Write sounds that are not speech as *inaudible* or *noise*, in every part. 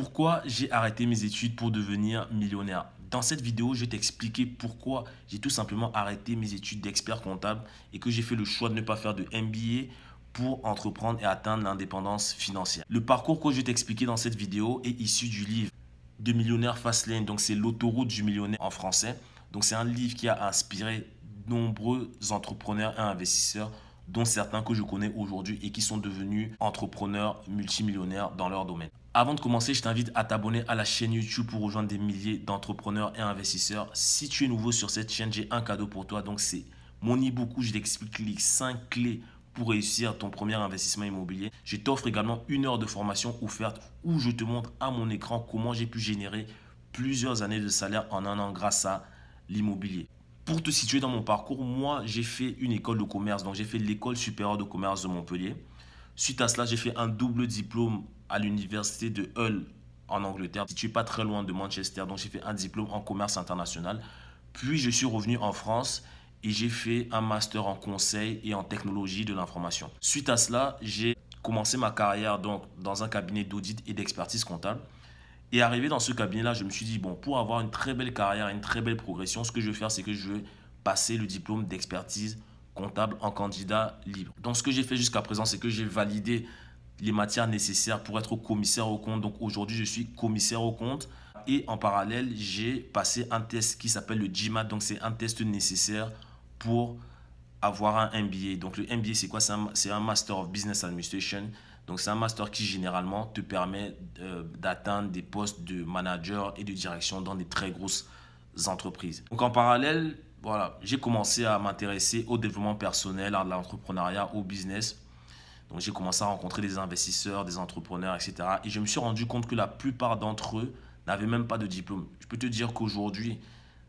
pourquoi j'ai arrêté mes études pour devenir millionnaire. Dans cette vidéo, je vais t'expliquer pourquoi j'ai tout simplement arrêté mes études d'expert comptable et que j'ai fait le choix de ne pas faire de MBA pour entreprendre et atteindre l'indépendance financière. Le parcours que je vais t'expliquer dans cette vidéo est issu du livre de Millionnaire Fastlane, donc c'est l'autoroute du millionnaire en français. Donc c'est un livre qui a inspiré nombreux entrepreneurs et investisseurs dont certains que je connais aujourd'hui et qui sont devenus entrepreneurs multimillionnaires dans leur domaine. Avant de commencer, je t'invite à t'abonner à la chaîne YouTube pour rejoindre des milliers d'entrepreneurs et investisseurs. Si tu es nouveau sur cette chaîne, j'ai un cadeau pour toi. Donc, c'est mon e-book où je t'explique les 5 clés pour réussir ton premier investissement immobilier. Je t'offre également une heure de formation offerte où je te montre à mon écran comment j'ai pu générer plusieurs années de salaire en un an grâce à l'immobilier. Pour te situer dans mon parcours, moi, j'ai fait une école de commerce. Donc, j'ai fait l'école supérieure de commerce de Montpellier. Suite à cela, j'ai fait un double diplôme à l'université de Hull en Angleterre, située pas très loin de Manchester. Donc j'ai fait un diplôme en commerce international. Puis je suis revenu en France et j'ai fait un master en conseil et en technologie de l'information. Suite à cela, j'ai commencé ma carrière donc dans un cabinet d'audit et d'expertise comptable. Et arrivé dans ce cabinet-là, je me suis dit, bon, pour avoir une très belle carrière, une très belle progression, ce que je veux faire, c'est que je vais passer le diplôme d'expertise comptable en candidat libre. Donc ce que j'ai fait jusqu'à présent, c'est que j'ai validé les matières nécessaires pour être commissaire au compte. Donc aujourd'hui, je suis commissaire au compte. Et en parallèle, j'ai passé un test qui s'appelle le GMAT. Donc c'est un test nécessaire pour avoir un MBA. Donc le MBA, c'est quoi C'est un, Master of Business Administration. Donc c'est un master qui généralement te permet euh, d'atteindre des postes de manager et de direction dans des très grosses entreprises. Donc en parallèle, voilà, j'ai commencé à m'intéresser au développement personnel, à l'entrepreneuriat, au business. Donc j'ai commencé à rencontrer des investisseurs, des entrepreneurs, etc. Et je me suis rendu compte que la plupart d'entre eux n'avaient même pas de diplôme. Je peux te dire qu'aujourd'hui,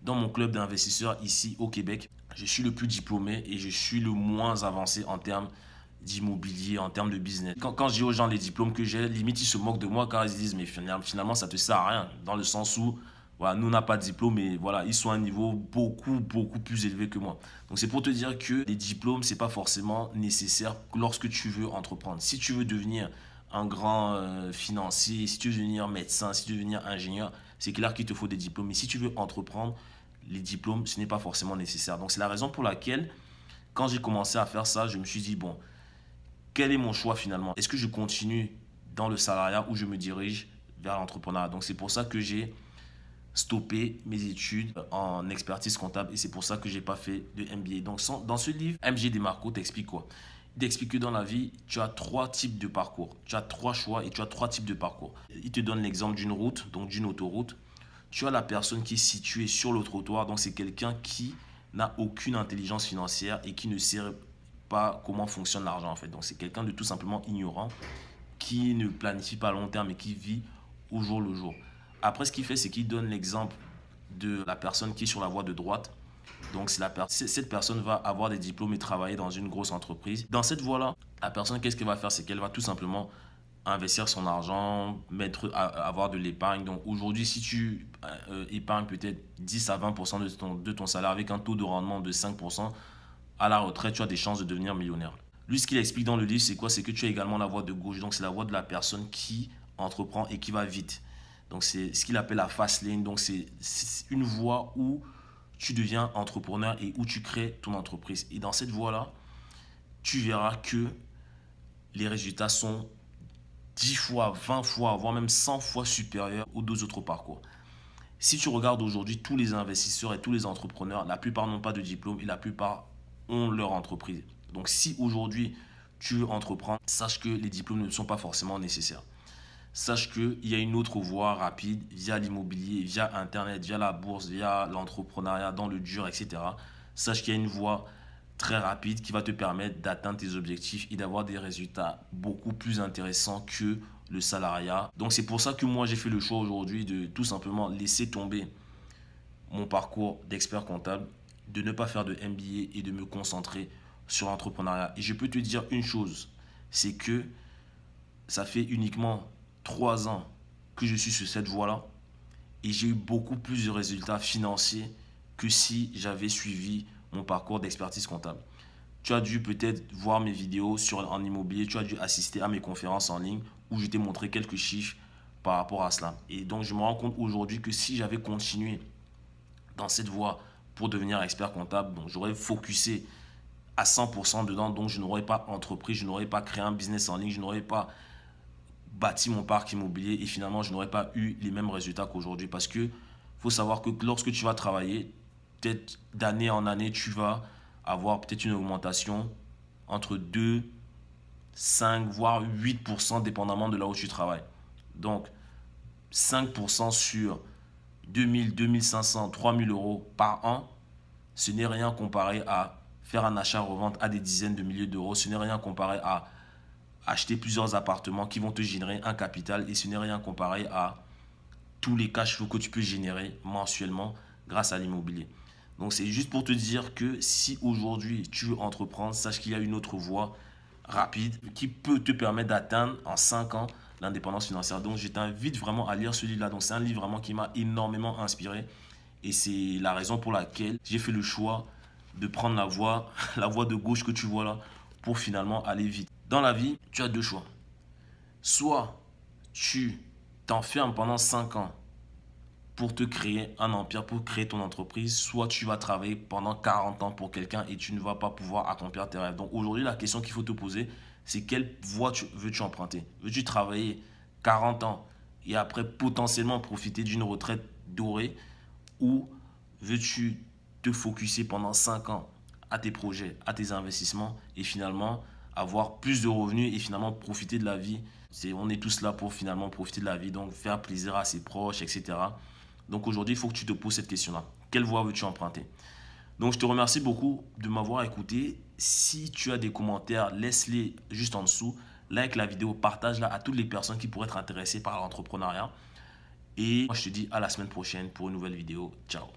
dans mon club d'investisseurs ici au Québec, je suis le plus diplômé et je suis le moins avancé en termes d'immobilier, en termes de business. Quand, je dis aux gens les diplômes que j'ai, limite ils se moquent de moi car ils disent mais finalement ça te sert à rien, dans le sens où voilà, nous, on n'a pas de diplôme, mais voilà, ils sont à un niveau beaucoup, beaucoup plus élevé que moi. Donc, c'est pour te dire que les diplômes, c'est pas forcément nécessaire lorsque tu veux entreprendre. Si tu veux devenir un grand euh, financier, si tu veux devenir médecin, si tu veux devenir ingénieur, c'est clair qu'il te faut des diplômes. Mais si tu veux entreprendre, les diplômes, ce n'est pas forcément nécessaire. Donc, c'est la raison pour laquelle, quand j'ai commencé à faire ça, je me suis dit, bon, quel est mon choix finalement Est-ce que je continue dans le salariat ou je me dirige vers l'entrepreneuriat Donc, c'est pour ça que j'ai stopper mes études en expertise comptable et c'est pour ça que j'ai pas fait de MBA. Donc dans ce livre, MG Demarco t'explique quoi Il t'explique que dans la vie, tu as trois types de parcours. Tu as trois choix et tu as trois types de parcours. Il te donne l'exemple d'une route, donc d'une autoroute. Tu as la personne qui est située sur le trottoir, donc c'est quelqu'un qui n'a aucune intelligence financière et qui ne sait pas comment fonctionne l'argent en fait. Donc c'est quelqu'un de tout simplement ignorant qui ne planifie pas à long terme et qui vit au jour le jour. Après, ce qu'il fait, c'est qu'il donne l'exemple de la personne qui est sur la voie de droite. Donc, cette personne va avoir des diplômes et travailler dans une grosse entreprise. Dans cette voie-là, la personne, qu'est-ce qu'elle va faire C'est qu'elle va tout simplement investir son argent, mettre, avoir de l'épargne. Donc aujourd'hui, si tu euh, épargnes peut-être 10 à 20% de ton, salaire avec un taux de rendement de 5%, à la retraite, tu as des chances de devenir millionnaire. Lui, ce qu'il explique dans le livre, c'est quoi C'est que tu as également la voie de gauche. Donc c'est la voie de la personne qui entreprend et qui va vite. Donc, c'est ce qu'il appelle la fast lane. Donc, c'est une voie où tu deviens entrepreneur et où tu crées ton entreprise. Et dans cette voie-là, tu verras que les résultats sont 10 fois, 20 fois, voire même 100 fois supérieurs aux deux autres parcours. Si tu regardes aujourd'hui tous les investisseurs et tous les entrepreneurs, la plupart n'ont pas de diplôme et la plupart ont leur entreprise. Donc si aujourd'hui tu entreprends, sache que les diplômes ne sont pas forcément nécessaires sache qu'il y a une autre voie rapide via l'immobilier, via Internet, via la bourse, via l'entrepreneuriat, dans le dur, etc. Sache qu'il y a une voie très rapide qui va te permettre d'atteindre tes objectifs et d'avoir des résultats beaucoup plus intéressants que le salariat. Donc c'est pour ça que moi j'ai fait le choix aujourd'hui de tout simplement laisser tomber mon parcours d'expert comptable, de ne pas faire de MBA et de me concentrer sur l'entrepreneuriat. Et je peux te dire une chose, c'est que ça fait uniquement trois ans que je suis sur cette voie-là et j'ai eu beaucoup plus de résultats financiers que si j'avais suivi mon parcours d'expertise comptable. Tu as dû peut-être voir mes vidéos sur, en immobilier, tu as dû assister à mes conférences en ligne où je t'ai montré quelques chiffres par rapport à cela. Et donc je me rends compte aujourd'hui que si j'avais continué dans cette voie pour devenir expert comptable, j'aurais focusé à 100% dedans, donc je n'aurais pas entrepris, je n'aurais pas créé un business en ligne, je n'aurais pas bâti mon parc immobilier et finalement, je n'aurais pas eu les mêmes résultats qu'aujourd'hui. Parce que faut savoir que lorsque tu vas travailler, peut-être d'année en année, tu vas avoir peut-être une augmentation entre 2, 5, voire 8%, dépendamment de là où tu travailles. Donc, 5% sur 2000, 2500, 3000 euros par an, ce n'est rien comparé à faire un achat-revente à des dizaines de milliers d'euros, ce n'est rien comparé à acheter plusieurs appartements qui vont te générer un capital et ce n'est rien comparé à tous les cash flows que tu peux générer mensuellement grâce à l'immobilier. Donc c'est juste pour te dire que si aujourd'hui tu veux entreprendre, sache qu'il y a une autre voie rapide qui peut te permettre d'atteindre en 5 ans l'indépendance financière. Donc je t'invite vraiment à lire celui là Donc c'est un livre vraiment qui m'a énormément inspiré et c'est la raison pour laquelle j'ai fait le choix de prendre la voie, *laughs* la voie de gauche que tu vois là pour finalement aller vite. Dans la vie, tu as deux choix. Soit tu t'enfermes pendant 5 ans pour te créer un empire, pour créer ton entreprise, soit tu vas travailler pendant 40 ans pour quelqu'un et tu ne vas pas pouvoir accomplir tes rêves. Donc aujourd'hui, la question qu'il faut te poser, c'est quelle voie veux-tu emprunter Veux-tu travailler 40 ans et après potentiellement profiter d'une retraite dorée ou veux-tu te focuser pendant 5 ans à tes projets, à tes investissements et finalement avoir plus de revenus et finalement profiter de la vie. C'est, on est tous là pour finalement profiter de la vie, donc faire plaisir à ses proches, etc. Donc aujourd'hui, il faut que tu te poses cette question-là. Quelle voie veux-tu emprunter Donc je te remercie beaucoup de m'avoir écouté. Si tu as des commentaires, laisse-les juste en dessous. Like la vidéo, partage-la à toutes les personnes qui pourraient être intéressées par l'entrepreneuriat. Et moi, je te dis à la semaine prochaine pour une nouvelle vidéo. Ciao